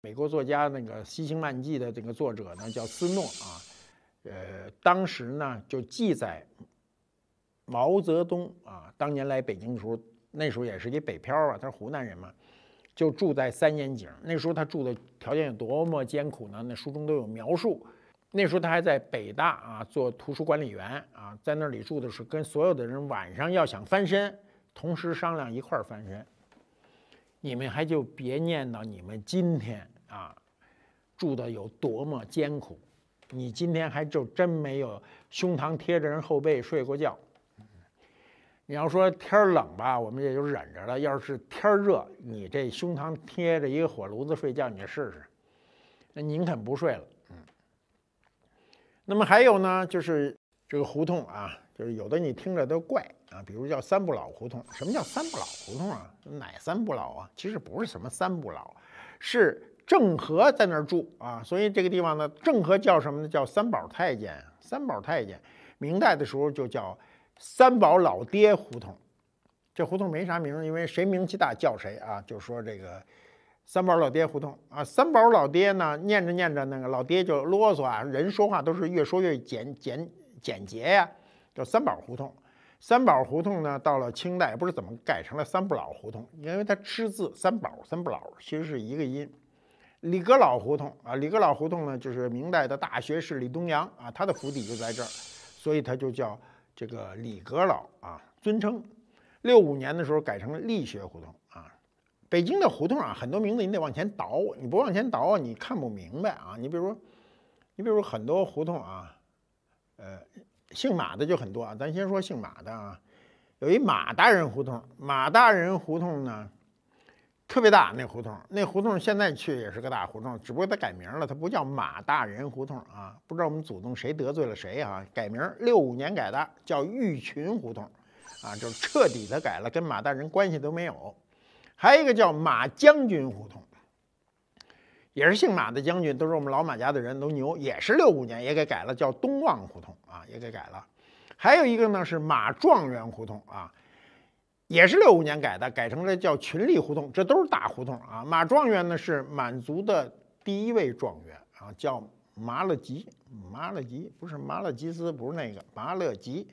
美国作家那个《西行漫记》的这个作者呢，叫斯诺啊，呃，当时呢就记载毛泽东啊，当年来北京的时候，那时候也是一北漂啊，他是湖南人嘛，就住在三眼井。那时候他住的条件有多么艰苦呢？那书中都有描述。那时候他还在北大啊做图书管理员啊，在那里住的时候，跟所有的人晚上要想翻身，同时商量一块儿翻身。你们还就别念叨你们今天啊住的有多么艰苦，你今天还就真没有胸膛贴着人后背睡过觉。你要说天儿冷吧，我们也就忍着了；要是天儿热，你这胸膛贴着一个火炉子睡觉，你试试，那宁肯不睡了。嗯，那么还有呢，就是这个胡同啊。就是有的你听着都怪啊，比如叫三不老胡同，什么叫三不老胡同啊？哪三不老啊？其实不是什么三不老，是郑和在那儿住啊，所以这个地方呢，郑和叫什么呢？叫三宝太监。三宝太监，明代的时候就叫三宝老爹胡同。这胡同没啥名，因为谁名气大叫谁啊？就说这个三宝老爹胡同啊。三宝老爹呢，念着念着那个老爹就啰嗦啊，人说话都是越说越简简简洁呀。叫三宝胡同，三宝胡同呢，到了清代不知怎么改成了三不老胡同，因为它吃字三宝三不老其实是一个音。李阁老胡同啊，李阁老胡同呢，就是明代的大学士李东阳啊，他的府邸就在这儿，所以他就叫这个李阁老啊，尊称。六五年的时候改成了力学胡同啊。北京的胡同啊，很多名字你得往前倒，你不往前倒你看不明白啊。你比如说，你比如很多胡同啊，呃。姓马的就很多啊，咱先说姓马的啊，有一马大人胡同，马大人胡同呢特别大那胡同，那胡同现在去也是个大胡同，只不过它改名了，它不叫马大人胡同啊，不知道我们祖宗谁得罪了谁啊，改名，六五年改的叫玉群胡同，啊，就是彻底的改了，跟马大人关系都没有。还有一个叫马将军胡同，也是姓马的将军，都是我们老马家的人都牛，也是六五年也给改了，叫东望胡同。也给改了，还有一个呢是马状元胡同啊，也是六五年改的，改成了叫群力胡同。这都是大胡同啊。马状元呢是满族的第一位状元啊，叫麻勒吉。麻勒吉不是麻勒吉斯，不是那个麻勒吉。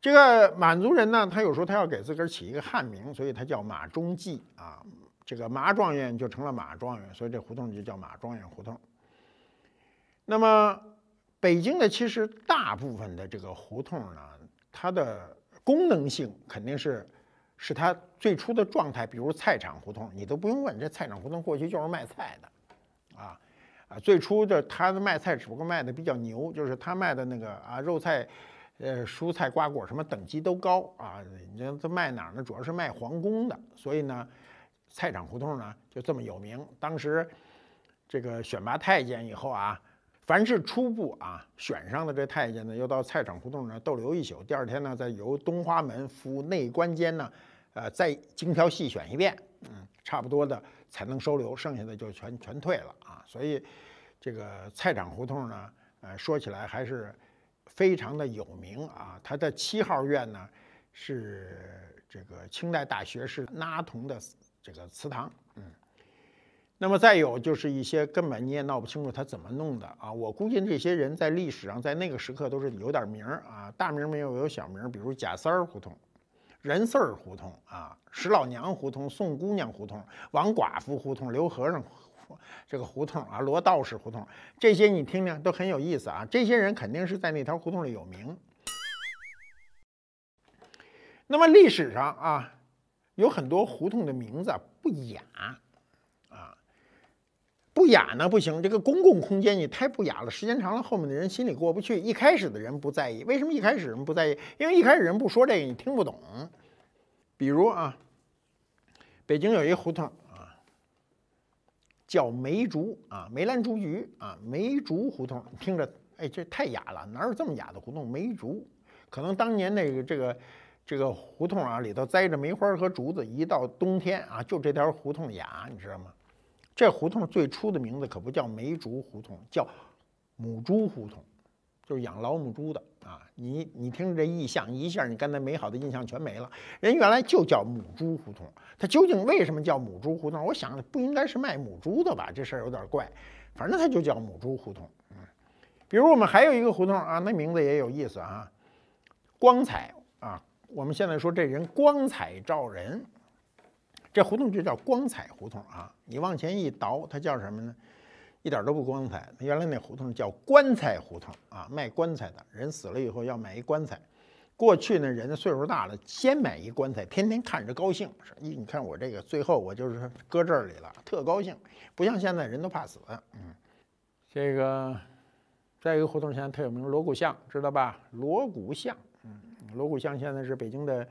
这个满族人呢，他有时候他要给自个儿起一个汉名，所以他叫马中济啊。这个马状元就成了马状元，所以这胡同就叫马状元胡同。那么。北京呢，其实大部分的这个胡同呢，它的功能性肯定是是它最初的状态。比如菜场胡同，你都不用问，这菜场胡同过去就是卖菜的，啊啊，最初的他的卖菜只不过卖的比较牛，就是他卖的那个啊肉菜，呃蔬菜瓜果什么等级都高啊。你这卖哪呢？主要是卖皇宫的，所以呢，菜场胡同呢就这么有名。当时这个选拔太监以后啊。凡是初步啊选上的这太监呢，要到菜场胡同呢逗留一宿，第二天呢再由东华门赴内关监呢，呃再精挑细选一遍，嗯，差不多的才能收留，剩下的就全全退了啊。所以这个菜场胡同呢，呃说起来还是非常的有名啊。它的七号院呢是这个清代大学士那同的这个祠堂。那么再有就是一些根本你也闹不清楚他怎么弄的啊！我估计这些人在历史上在那个时刻都是有点名儿啊，大名没有有小名，比如贾三儿胡同、任四儿胡同啊、石老娘胡同、宋姑娘胡同、王寡妇胡同、刘和尚这个胡同啊、罗道士胡同，这些你听听都很有意思啊！这些人肯定是在那条胡同里有名。那么历史上啊，有很多胡同的名字不雅。不雅呢不行，这个公共空间你太不雅了，时间长了后面的人心里过不去。一开始的人不在意，为什么一开始人不在意？因为一开始人不说这个你听不懂。比如啊，北京有一胡同啊，叫梅竹啊，梅兰竹菊啊，梅竹胡同，听着哎这太雅了，哪有这么雅的胡同？梅竹，可能当年那个这个这个胡同啊里头栽着梅花和竹子，一到冬天啊，就这条胡同雅，你知道吗？这胡同最初的名字可不叫梅竹胡同，叫母猪胡同，就是养老母猪的啊。你你听这意象，一下你刚才美好的印象全没了。人原来就叫母猪胡同，它究竟为什么叫母猪胡同？我想不应该是卖母猪的吧，这事儿有点怪。反正它就叫母猪胡同。嗯，比如我们还有一个胡同啊，那名字也有意思啊，光彩啊。我们现在说这人光彩照人。这胡同就叫光彩胡同啊！你往前一倒，它叫什么呢？一点都不光彩。原来那胡同叫棺材胡同啊，卖棺材的人死了以后要买一棺材。过去呢，人岁数大了，先买一棺材，天天看着高兴，你你看我这个，最后我就是搁这儿里了，特高兴。”不像现在人都怕死。嗯，这个再一个胡同现在特有名，锣鼓巷，知道吧？锣鼓巷，嗯，锣鼓巷现在是北京的。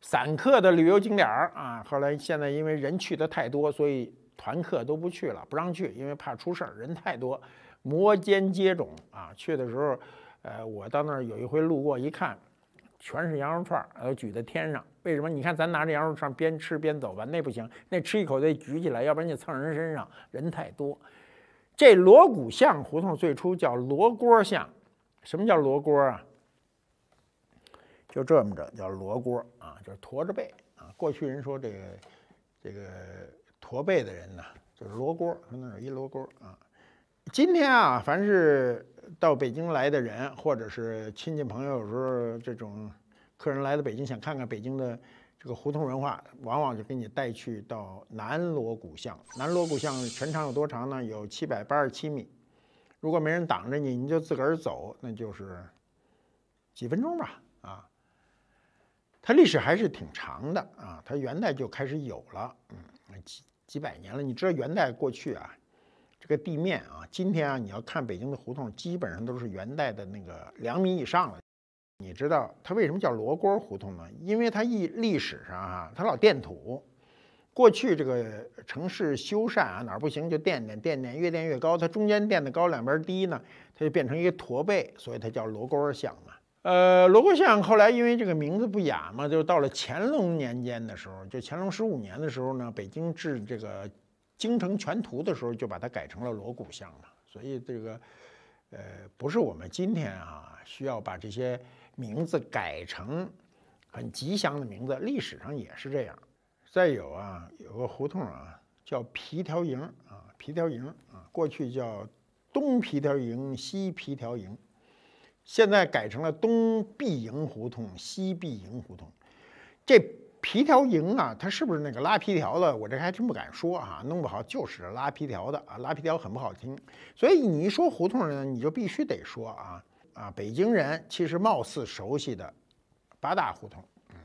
散客的旅游景点儿啊，后来现在因为人去的太多，所以团客都不去了，不让去，因为怕出事儿，人太多，摩肩接踵啊。去的时候，呃，我到那儿有一回路过一看，全是羊肉串儿，举在天上。为什么？你看咱拿着羊肉串边吃边走吧，那不行，那吃一口得举起来，要不然你蹭人身上，人太多。这锣鼓巷胡同最初叫锣锅巷，什么叫锣锅啊？就这么着，叫罗锅啊，就是驼着背啊。过去人说这个这个驼背的人呢，就是罗锅，说那是一罗锅啊。今天啊，凡是到北京来的人，或者是亲戚朋友，有时候这种客人来到北京，想看看北京的这个胡同文化，往往就给你带去到南锣鼓巷。南锣鼓巷全长有多长呢？有七百八十七米。如果没人挡着你，你就自个儿走，那就是几分钟吧啊。它历史还是挺长的啊，它元代就开始有了，嗯，几几百年了。你知道元代过去啊，这个地面啊，今天啊，你要看北京的胡同，基本上都是元代的那个两米以上了。你知道它为什么叫罗锅胡同呢？因为它一历史上啊，它老垫土，过去这个城市修缮啊，哪儿不行就垫垫垫垫，越垫越高，它中间垫的高，两边低呢，它就变成一个驼背，所以它叫罗锅巷嘛。呃，锣鼓巷后来因为这个名字不雅嘛，就到了乾隆年间的时候，就乾隆十五年的时候呢，北京制这个京城全图的时候，就把它改成了锣鼓巷嘛。所以这个，呃，不是我们今天啊需要把这些名字改成很吉祥的名字，历史上也是这样。再有啊，有个胡同啊叫皮条营啊，皮条营啊，过去叫东皮条营、西皮条营。现在改成了东必营胡同、西必营胡同，这皮条营啊，它是不是那个拉皮条的？我这还真不敢说啊，弄不好就是拉皮条的啊，拉皮条很不好听。所以你一说胡同呢，你就必须得说啊啊，北京人其实貌似熟悉的八大胡同，嗯，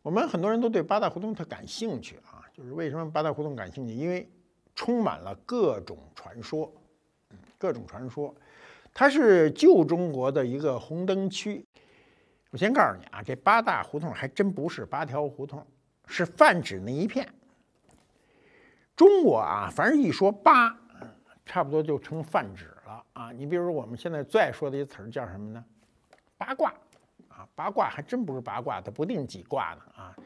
我们很多人都对八大胡同特感兴趣啊，就是为什么八大胡同感兴趣？因为充满了各种传说，各种传说。它是旧中国的一个红灯区。我先告诉你啊，这八大胡同还真不是八条胡同，是泛指那一片。中国啊，凡是一说八，差不多就成泛指了啊。你比如我们现在最爱说的一词儿叫什么呢？八卦啊，八卦还真不是八卦，它不定几卦呢啊。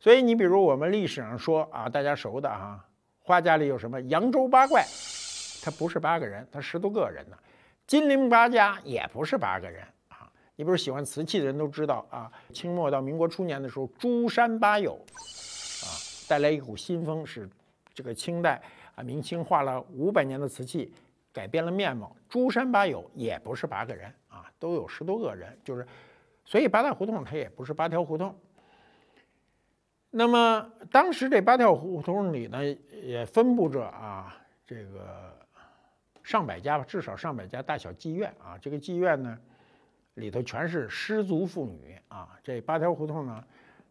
所以你比如我们历史上说啊，大家熟的啊，花家里有什么扬州八怪，他不是八个人，他十多个人呢。金陵八家也不是八个人啊，你比如喜欢瓷器的人都知道啊，清末到民国初年的时候，珠山八友，啊，带来一股新风，使这个清代啊明清画了五百年的瓷器改变了面貌。珠山八友也不是八个人啊，都有十多个人，就是，所以八大胡同它也不是八条胡同。那么当时这八条胡同里呢，也分布着啊这个。上百家，吧，至少上百家大小妓院啊！这个妓院呢，里头全是失足妇女啊！这八条胡同呢，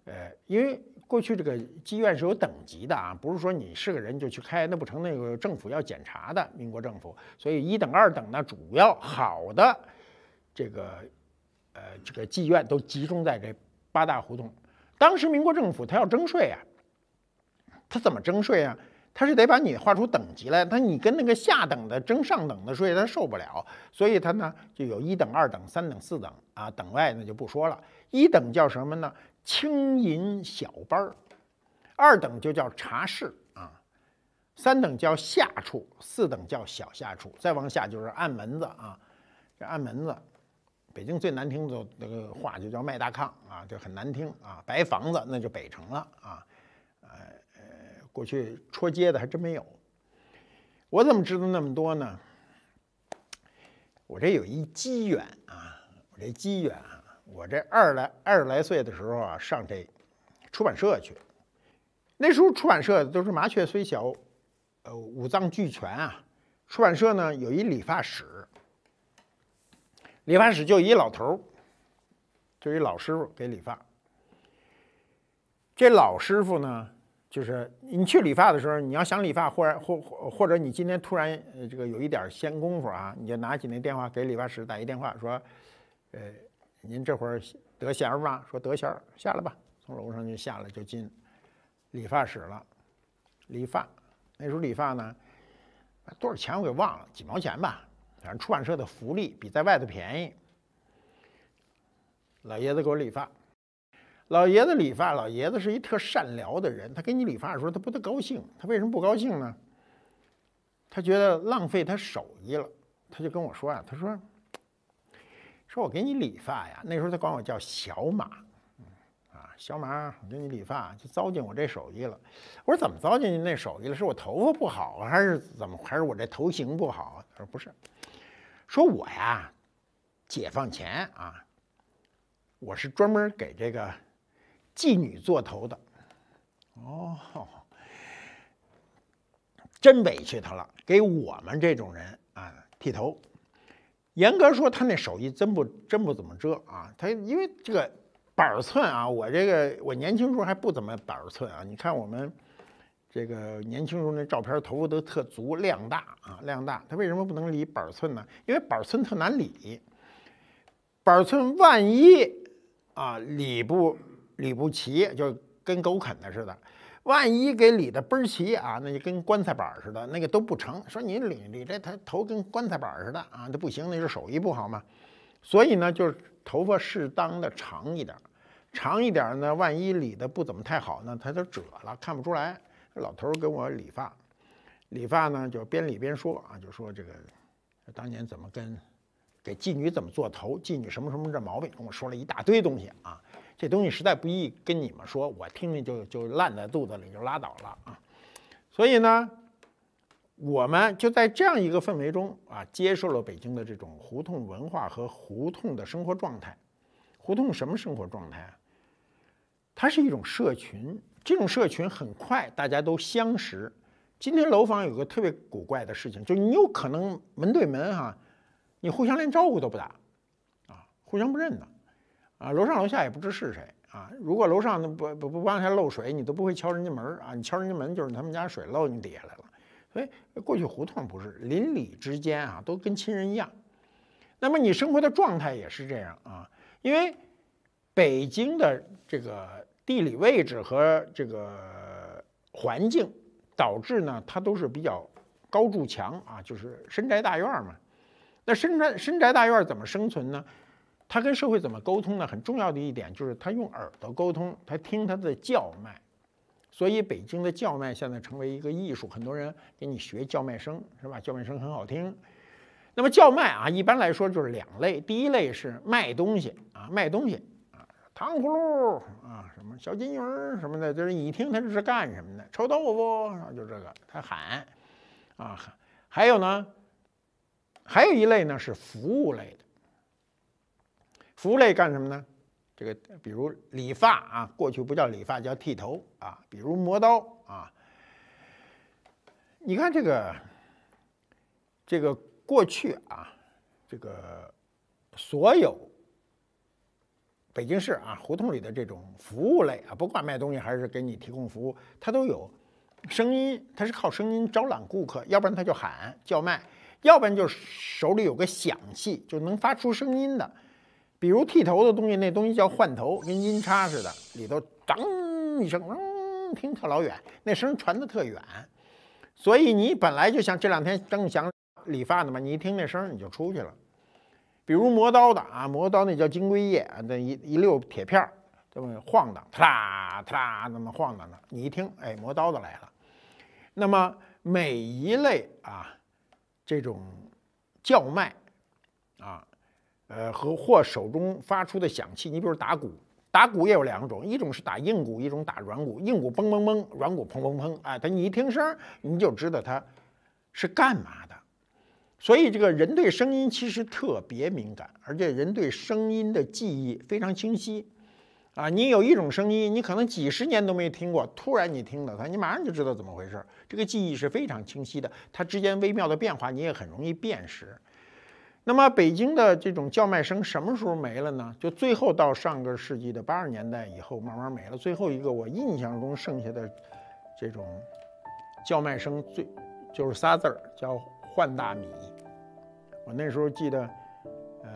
呃，因为过去这个妓院是有等级的啊，不是说你是个人就去开，那不成？那个政府要检查的，民国政府，所以一等、二等呢，主要好的这个，呃，这个妓院都集中在这八大胡同。当时民国政府他要征税啊，他怎么征税啊？他是得把你划出等级来，他你跟那个下等的争上等的，所以他受不了，所以他呢就有一等、二等、三等、四等啊，等外那就不说了。一等叫什么呢？轻银小班儿，二等就叫茶室啊，三等叫下处，四等叫小下处，再往下就是暗门子啊，这暗门子，北京最难听的那个话就叫卖大炕啊，就很难听啊，白房子那就北城了啊。过去戳街的还真没有，我怎么知道那么多呢？我这有一机缘啊，我这机缘啊，我这二来二十来岁的时候啊，上这出版社去，那时候出版社都是麻雀虽小，呃五脏俱全啊。出版社呢有一理发室，理发室就一老头儿，就一老师傅给理发。这老师傅呢？就是你去理发的时候，你要想理发，或者或或或者你今天突然这个有一点闲工夫啊，你就拿起那电话给理发师打一电话，说：“呃，您这会儿得闲吧，吗？”说：“得闲下来吧。”从楼上就下来就进理发室了，理发。那时候理发呢，多少钱我给忘了，几毛钱吧。反正出版社的福利比在外头便宜。老爷子给我理发。老爷子理发，老爷子是一特善聊的人。他给你理发的时候，他不得高兴。他为什么不高兴呢？他觉得浪费他手艺了。他就跟我说啊：“他说，说我给你理发呀。那时候他管我叫小马，啊，小马，我给你理发就糟践我这手艺了。”我说：“怎么糟践你那手艺了？是我头发不好，还是怎么？还是我这头型不好？”他说：“不是，说我呀，解放前啊，我是专门给这个。”妓女做头的，哦，真委屈他了。给我们这种人啊，剃头。严格说，他那手艺真不真不怎么遮啊。他因为这个板寸啊，我这个我年轻时候还不怎么板寸啊。你看我们这个年轻时候那照片，头发都特足，量大啊，量大。他为什么不能理板寸呢？因为板寸特难理。板寸万一啊理不。理不齐就跟狗啃的似的，万一给理的倍儿齐啊，那就跟棺材板似的，那个都不成。说你理理这他头跟棺材板似的啊，那不行，那是手艺不好嘛。所以呢，就是头发适当的长一点，长一点呢，万一理的不怎么太好呢，它就褶了，看不出来。老头跟我理发，理发呢就边理边说啊，就说这个当年怎么跟给妓女怎么做头，妓女什么什么这毛病，跟我说了一大堆东西啊。这东西实在不易跟你们说，我听听就就烂在肚子里就拉倒了啊。所以呢，我们就在这样一个氛围中啊，接受了北京的这种胡同文化和胡同的生活状态。胡同什么生活状态？啊？它是一种社群，这种社群很快大家都相识。今天楼房有个特别古怪的事情，就是你有可能门对门哈，你互相连招呼都不打，啊，互相不认的。啊，楼上楼下也不知是谁啊。如果楼上不不不往下漏水，你都不会敲人家门啊。你敲人家门，就是他们家水漏你底下来了。所以过去胡同不是邻里之间啊，都跟亲人一样。那么你生活的状态也是这样啊，因为北京的这个地理位置和这个环境导致呢，它都是比较高筑墙啊，就是深宅大院嘛。那深宅深宅大院怎么生存呢？他跟社会怎么沟通呢？很重要的一点就是他用耳朵沟通，他听他的叫卖，所以北京的叫卖现在成为一个艺术。很多人给你学叫卖声，是吧？叫卖声很好听。那么叫卖啊，一般来说就是两类：第一类是卖东西啊，卖东西啊，糖葫芦啊，什么小金鱼什么的，就是一听他这是干什么的。臭豆腐就这个，他喊啊，还有呢，还有一类呢是服务类的。服务类干什么呢？这个比如理发啊，过去不叫理发，叫剃头啊。比如磨刀啊。你看这个，这个过去啊，这个所有北京市啊胡同里的这种服务类啊，不管卖东西还是给你提供服务，它都有声音，它是靠声音招揽顾客，要不然他就喊叫卖，要不然就手里有个响器，就能发出声音的。比如剃头的东西，那东西叫换头，跟音叉似的，里头当一声，听特老远，那声传的特远。所以你本来就想这两天正想理发呢嘛，你一听那声你就出去了。比如磨刀的啊，磨刀那叫金龟叶，那一一溜铁片儿这么晃荡，嚓嚓那么晃荡的，你一听哎磨刀的来了。那么每一类啊这种叫卖啊。呃，和或手中发出的响器，你比如打鼓，打鼓也有两种，一种是打硬鼓，一种打软鼓，硬鼓嘣嘣嘣，软鼓砰砰砰，哎，它你一听声，你就知道它是干嘛的。所以这个人对声音其实特别敏感，而且人对声音的记忆非常清晰。啊，你有一种声音，你可能几十年都没听过，突然你听到它，你马上就知道怎么回事。这个记忆是非常清晰的，它之间微妙的变化，你也很容易辨识。那么北京的这种叫卖声什么时候没了呢？就最后到上个世纪的八十年代以后，慢慢没了。最后一个我印象中剩下的，这种叫卖声最就是仨字儿叫换大米。我那时候记得，呃，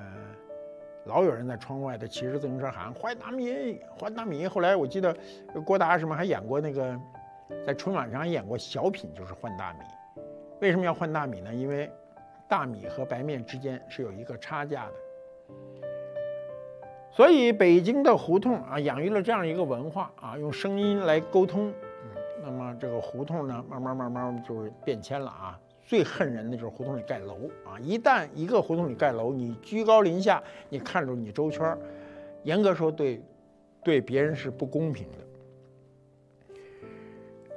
老有人在窗外的骑着自行车喊换大米，换大米。后来我记得郭达什么还演过那个，在春晚上演过小品，就是换大米。为什么要换大米呢？因为。大米和白面之间是有一个差价的，所以北京的胡同啊，养育了这样一个文化啊，用声音来沟通。那么这个胡同呢，慢慢慢慢就是变迁了啊。最恨人的就是胡同里盖楼啊！一旦一个胡同里盖楼，你居高临下，你看着你周圈儿，严格说对，对别人是不公平的。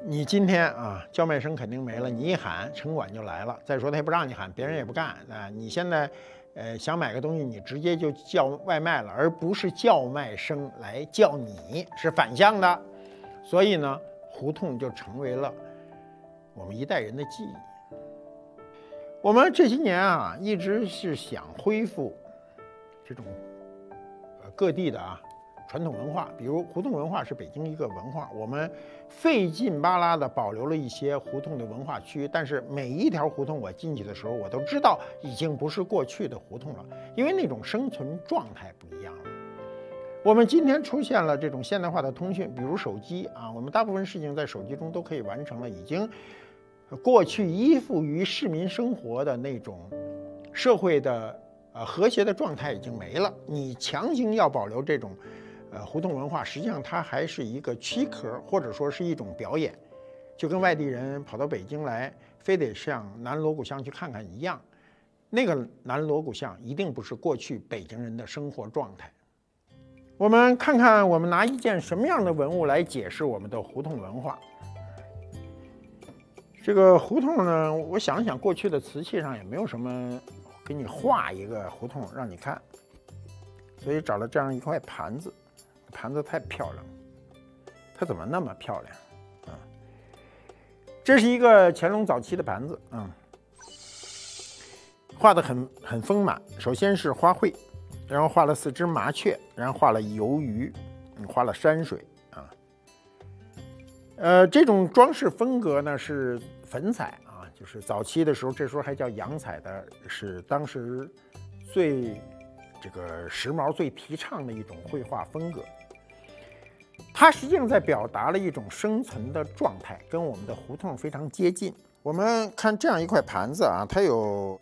你今天啊，叫卖声肯定没了。你一喊，城管就来了。再说他也不让你喊，别人也不干啊。你现在，呃，想买个东西，你直接就叫外卖了，而不是叫卖声来叫你，是反向的。所以呢，胡同就成为了我们一代人的记忆。我们这些年啊，一直是想恢复这种各地的啊。传统文化，比如胡同文化是北京一个文化，我们费劲巴拉的保留了一些胡同的文化区，但是每一条胡同我进去的时候，我都知道已经不是过去的胡同了，因为那种生存状态不一样了。我们今天出现了这种现代化的通讯，比如手机啊，我们大部分事情在手机中都可以完成了，已经过去依附于市民生活的那种社会的呃和谐的状态已经没了。你强行要保留这种。呃，胡同文化实际上它还是一个躯壳，或者说是一种表演，就跟外地人跑到北京来，非得上南锣鼓巷去看看一样。那个南锣鼓巷一定不是过去北京人的生活状态。我们看看，我们拿一件什么样的文物来解释我们的胡同文化？这个胡同呢，我想想，过去的瓷器上也没有什么给你画一个胡同让你看，所以找了这样一块盘子。盘子太漂亮了，它怎么那么漂亮？啊，这是一个乾隆早期的盘子，嗯，画的很很丰满。首先是花卉，然后画了四只麻雀，然后画了游鱼，画了山水，啊，呃，这种装饰风格呢是粉彩啊，就是早期的时候，这时候还叫洋彩的，是当时最这个时髦、最提倡的一种绘画风格。它实际上在表达了一种生存的状态，跟我们的胡同非常接近。我们看这样一块盘子啊，它有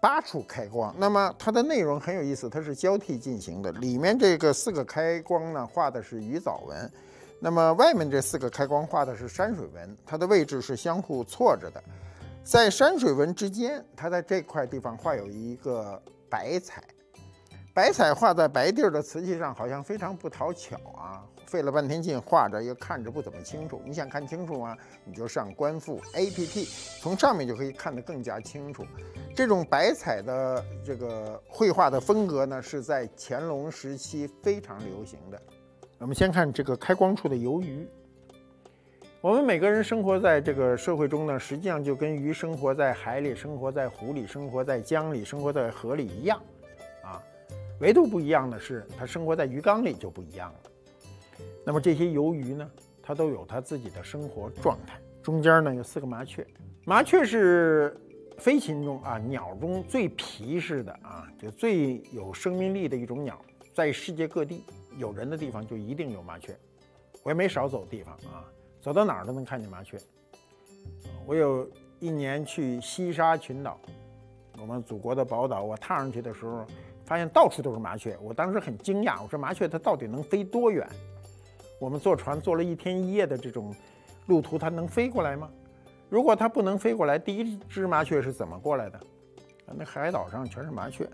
八处开光，那么它的内容很有意思，它是交替进行的。里面这个四个开光呢，画的是鱼藻纹，那么外面这四个开光画的是山水纹，它的位置是相互错着的。在山水纹之间，它在这块地方画有一个白彩，白彩画在白地儿的瓷器上，好像非常不讨巧啊。费了半天劲画着又看着不怎么清楚，你想看清楚吗？你就上官复 APP，从上面就可以看得更加清楚。这种白彩的这个绘画的风格呢，是在乾隆时期非常流行的。我们先看这个开光处的游鱼。我们每个人生活在这个社会中呢，实际上就跟鱼生活在海里、生活在湖里、生活在江里、生活在河里一样啊，唯独不一样的是，它生活在鱼缸里就不一样了。那么这些游鱼呢，它都有它自己的生活状态。中间呢有四个麻雀，麻雀是飞禽中啊鸟中最皮实的啊，就最有生命力的一种鸟。在世界各地有人的地方就一定有麻雀，我也没少走地方啊，走到哪儿都能看见麻雀。我有一年去西沙群岛，我们祖国的宝岛，我踏上去的时候，发现到处都是麻雀，我当时很惊讶，我说麻雀它到底能飞多远？我们坐船坐了一天一夜的这种路途，它能飞过来吗？如果它不能飞过来，第一只麻雀是怎么过来的？那海岛上全是麻雀。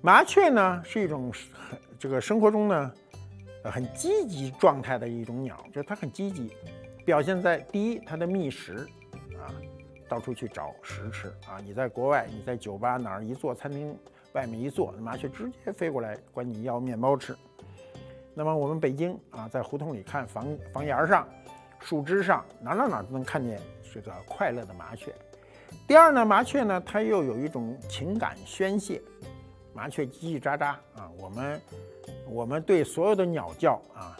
麻雀呢是一种很这个生活中呢很积极状态的一种鸟，就是它很积极，表现在第一，它的觅食啊，到处去找食吃啊。你在国外，你在酒吧哪儿一坐，餐厅外面一坐，麻雀直接飞过来，管你要面包吃。那么我们北京啊，在胡同里看房房檐上、树枝上，哪哪哪都能看见这个快乐的麻雀。第二呢，麻雀呢，它又有一种情感宣泄。麻雀叽叽喳喳啊，我们我们对所有的鸟叫啊，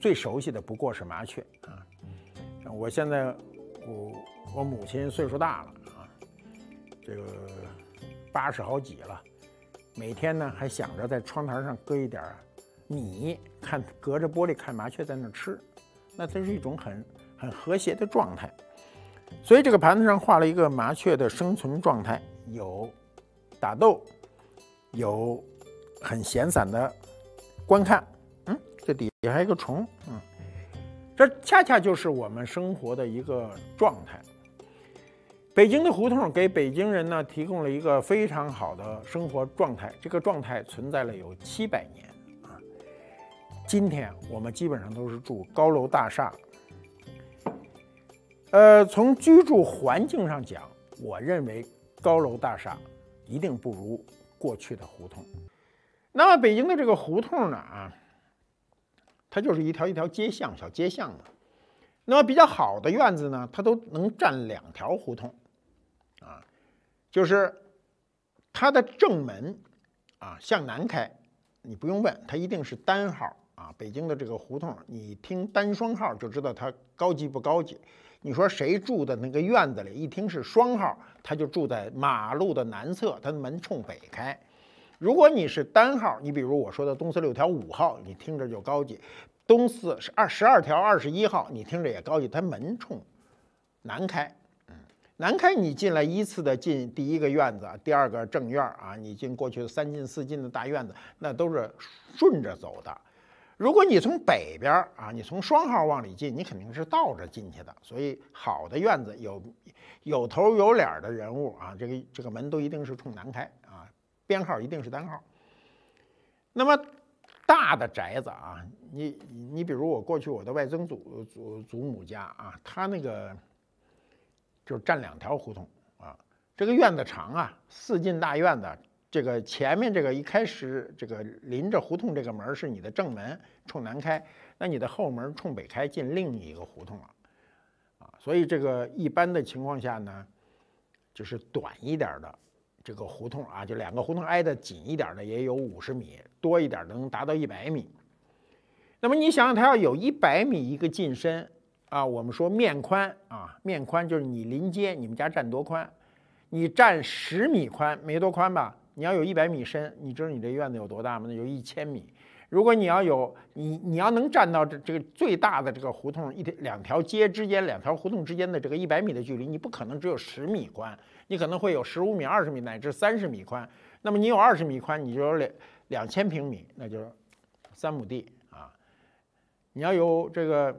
最熟悉的不过是麻雀啊。我现在我我母亲岁数大了啊，这个八十好几了，每天呢还想着在窗台上搁一点。你看，隔着玻璃看麻雀在那吃，那它是一种很很和谐的状态。所以这个盘子上画了一个麻雀的生存状态，有打斗，有很闲散的观看。嗯，这底下还有一个虫。嗯，这恰恰就是我们生活的一个状态。北京的胡同给北京人呢提供了一个非常好的生活状态，这个状态存在了有七百年。今天我们基本上都是住高楼大厦，呃，从居住环境上讲，我认为高楼大厦一定不如过去的胡同。那么北京的这个胡同呢，啊，它就是一条一条街巷、小街巷的。那么比较好的院子呢，它都能占两条胡同，啊，就是它的正门啊向南开，你不用问，它一定是单号。啊，北京的这个胡同，你听单双号就知道它高级不高级。你说谁住的那个院子里，一听是双号，他就住在马路的南侧，他的门冲北开。如果你是单号，你比如我说的东四六条五号，你听着就高级。东四是二十二条二十一号，你听着也高级，他门冲南开。嗯，南开你进来依次的进第一个院子，第二个正院啊，你进过去的三进四进的大院子，那都是顺着走的。如果你从北边儿啊，你从双号往里进，你肯定是倒着进去的。所以好的院子有有头有脸的人物啊，这个这个门都一定是冲南开啊，编号一定是单号。那么大的宅子啊，你你比如我过去我的外曾祖祖祖母家啊，他那个就是占两条胡同啊，这个院子长啊，四进大院子。这个前面这个一开始，这个临着胡同这个门是你的正门，冲南开，那你的后门冲北开，进另一个胡同了，啊，所以这个一般的情况下呢，就是短一点的这个胡同啊，就两个胡同挨得紧一点的也有五十米多一点，都能达到一百米。那么你想想，它要有一百米一个进深啊，我们说面宽啊，面宽就是你临街，你们家占多宽，你占十米宽，没多宽吧？你要有一百米深，你知道你这院子有多大吗？那有一千米。如果你要有你，你要能站到这这个最大的这个胡同一两条街之间、两条胡同之间的这个一百米的距离，你不可能只有十米宽，你可能会有十五米、二十米乃至三十米宽。那么你有二十米宽，你就有两两千平米，那就是三亩地啊。你要有这个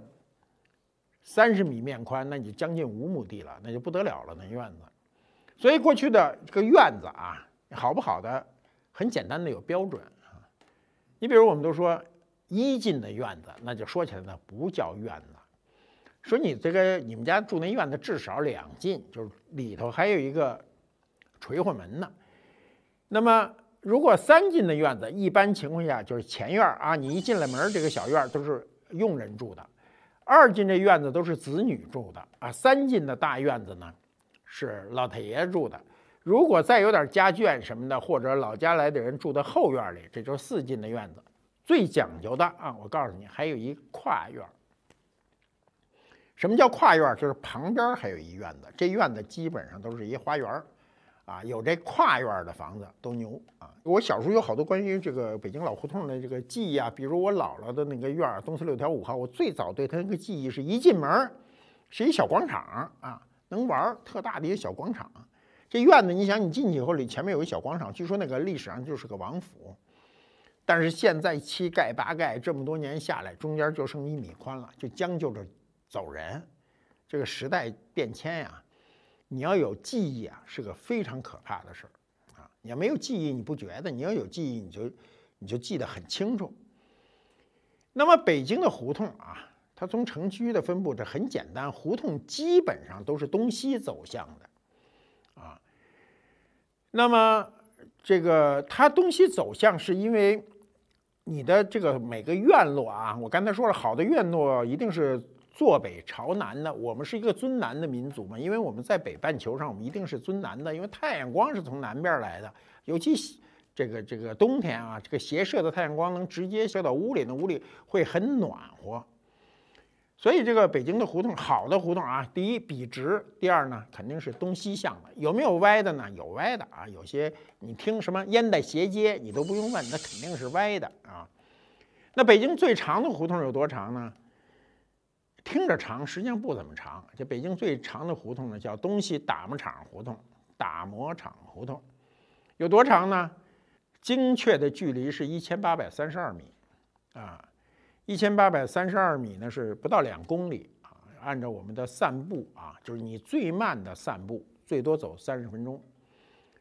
三十米面宽，那你就将近五亩地了，那就不得了了，那院子。所以过去的这个院子啊。好不好的，很简单的有标准啊。你比如我们都说一进的院子，那就说起来呢不叫院子。说你这个你们家住那院子至少两进，就是里头还有一个垂花门呢。那么如果三进的院子，一般情况下就是前院儿啊，你一进了门儿这个小院儿都是佣人住的；二进这院子都是子女住的啊；三进的大院子呢是老太爷住的。如果再有点家眷什么的，或者老家来的人住在后院里，这就是四进的院子。最讲究的啊，我告诉你，还有一跨院。什么叫跨院？就是旁边还有一院子。这院子基本上都是一花园，啊，有这跨院的房子都牛啊。我小时候有好多关于这个北京老胡同的这个记忆啊，比如我姥姥的那个院儿，东四六条五号。我最早对它那个记忆是一进门，是一小广场啊，能玩儿特大的一个小广场。这院子，你想你进去以后，里前面有一小广场。据说那个历史上就是个王府，但是现在七盖八盖这么多年下来，中间就剩一米宽了，就将就着走人。这个时代变迁呀，你要有记忆啊，是个非常可怕的事儿啊！你要没有记忆，你不觉得？你要有记忆，你就你就记得很清楚。那么北京的胡同啊，它从城区的分布这很简单，胡同基本上都是东西走向的。那么，这个它东西走向是因为，你的这个每个院落啊，我刚才说了，好的院落一定是坐北朝南的。我们是一个尊南的民族嘛，因为我们在北半球上，我们一定是尊南的，因为太阳光是从南边来的。尤其这个这个冬天啊，这个斜射的太阳光能直接射到屋里，那屋里会很暖和。所以这个北京的胡同，好的胡同啊，第一笔直，第二呢，肯定是东西向的。有没有歪的呢？有歪的啊，有些你听什么烟袋斜街，你都不用问，那肯定是歪的啊。那北京最长的胡同有多长呢？听着长，实际上不怎么长。这北京最长的胡同呢，叫东西打磨厂胡同，打磨厂胡同有多长呢？精确的距离是一千八百三十二米，啊。一千八百三十二米呢，是不到两公里啊。按照我们的散步啊，就是你最慢的散步，最多走三十分钟。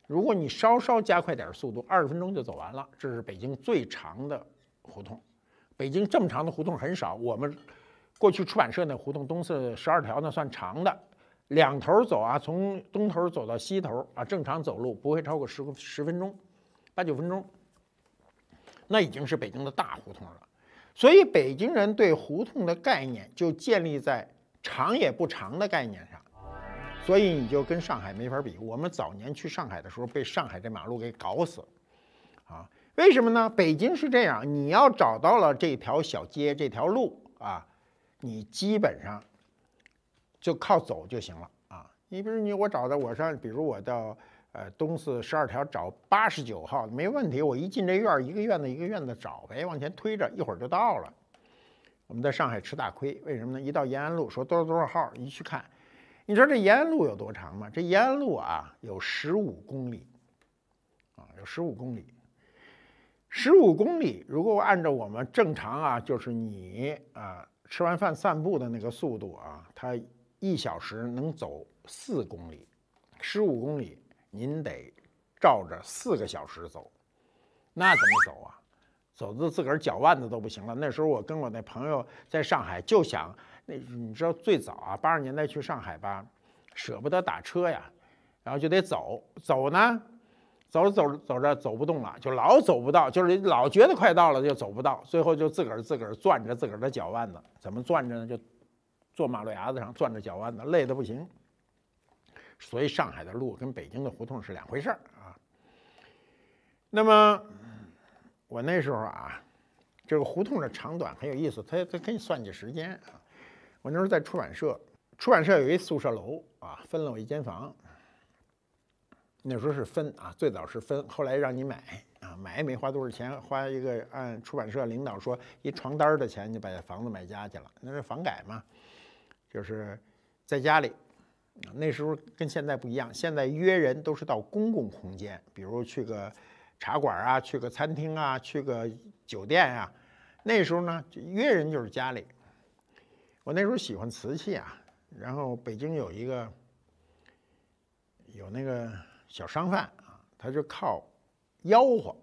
如果你稍稍加快点速度，二十分钟就走完了。这是北京最长的胡同。北京这么长的胡同很少。我们过去出版社那胡同东四十二条那算长的，两头走啊，从东头走到西头啊，正常走路不会超过十十分钟，八九分钟，那已经是北京的大胡同了。所以北京人对胡同的概念就建立在长也不长的概念上，所以你就跟上海没法比。我们早年去上海的时候，被上海这马路给搞死，啊，为什么呢？北京是这样，你要找到了这条小街这条路啊，你基本上就靠走就行了啊。你比如你我找的，我上，比如我到。呃，东四十二条找八十九号没问题。我一进这院，一个院子一个院子找呗，往前推着，一会儿就到了。我们在上海吃大亏，为什么呢？一到延安路说多少多少号，一去看，你知道这延安路有多长吗？这延安路啊，有十五公里，啊，有十五公里，十五公里。如果按照我们正常啊，就是你啊吃完饭散步的那个速度啊，它一小时能走四公里，十五公里。您得照着四个小时走，那怎么走啊？走的自个儿脚腕子都不行了。那时候我跟我那朋友在上海就想，那你知道最早啊，八十年代去上海吧，舍不得打车呀，然后就得走走呢，走着走着走着走不动了，就老走不到，就是老觉得快到了就走不到，最后就自个儿自个儿攥着自个儿的脚腕子，怎么攥着呢？就坐马路牙子上攥着脚腕子，累的不行。所以上海的路跟北京的胡同是两回事儿啊。那么我那时候啊，这个胡同的长短很有意思，它它给你算计时间啊。我那时候在出版社，出版社有一宿舍楼啊，分了我一间房。那时候是分啊，最早是分，后来让你买啊，买也没花多少钱，花一个按出版社领导说一床单的钱，就把房子买家去了。那是房改嘛，就是在家里。那时候跟现在不一样，现在约人都是到公共空间，比如去个茶馆啊，去个餐厅啊，去个酒店啊。那时候呢，约人就是家里。我那时候喜欢瓷器啊，然后北京有一个有那个小商贩啊，他就靠吆喝，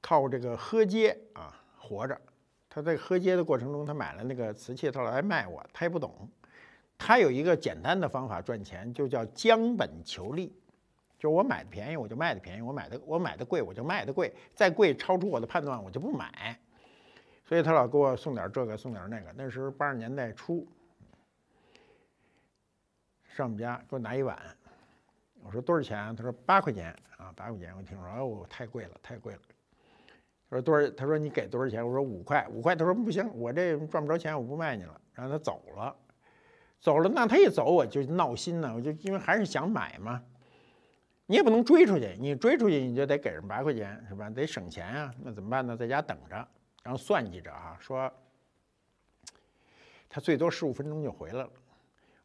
靠这个喝街啊活着。他在喝街的过程中，他买了那个瓷器，他来卖我，他也不懂。他有一个简单的方法赚钱，就叫“将本求利”，就是我买的便宜我就卖的便宜，我买的我买的贵我就卖的贵，再贵超出我的判断我就不买。所以他老给我送点这个送点那个。那时候八十年代初，上我们家给我拿一碗，我说多少钱？他说八块钱啊，八块钱。我听说，哦，太贵了，太贵了。他说多少？他说你给多少钱？我说五块，五块。他说不行，我这赚不着钱，我不卖你了。然后他走了。走了，那他一走我就闹心呢，我就因为还是想买嘛，你也不能追出去，你追出去你就得给人百块钱是吧？得省钱啊，那怎么办呢？在家等着，然后算计着啊，说他最多十五分钟就回来了。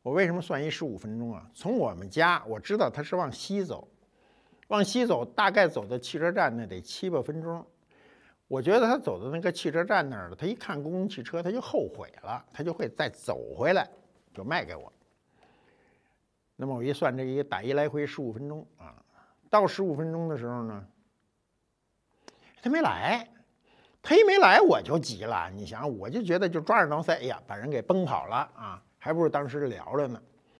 我为什么算一十五分钟啊？从我们家我知道他是往西走，往西走大概走到汽车站那得七八分钟，我觉得他走到那个汽车站那儿了，他一看公共汽车他就后悔了，他就会再走回来。就卖给我，那么我一算，这一打一来回十五分钟啊，到十五分钟的时候呢，他没来，他一没来我就急了，你想我就觉得就抓耳挠腮，哎呀，把人给崩跑了啊，还不如当时聊聊呢。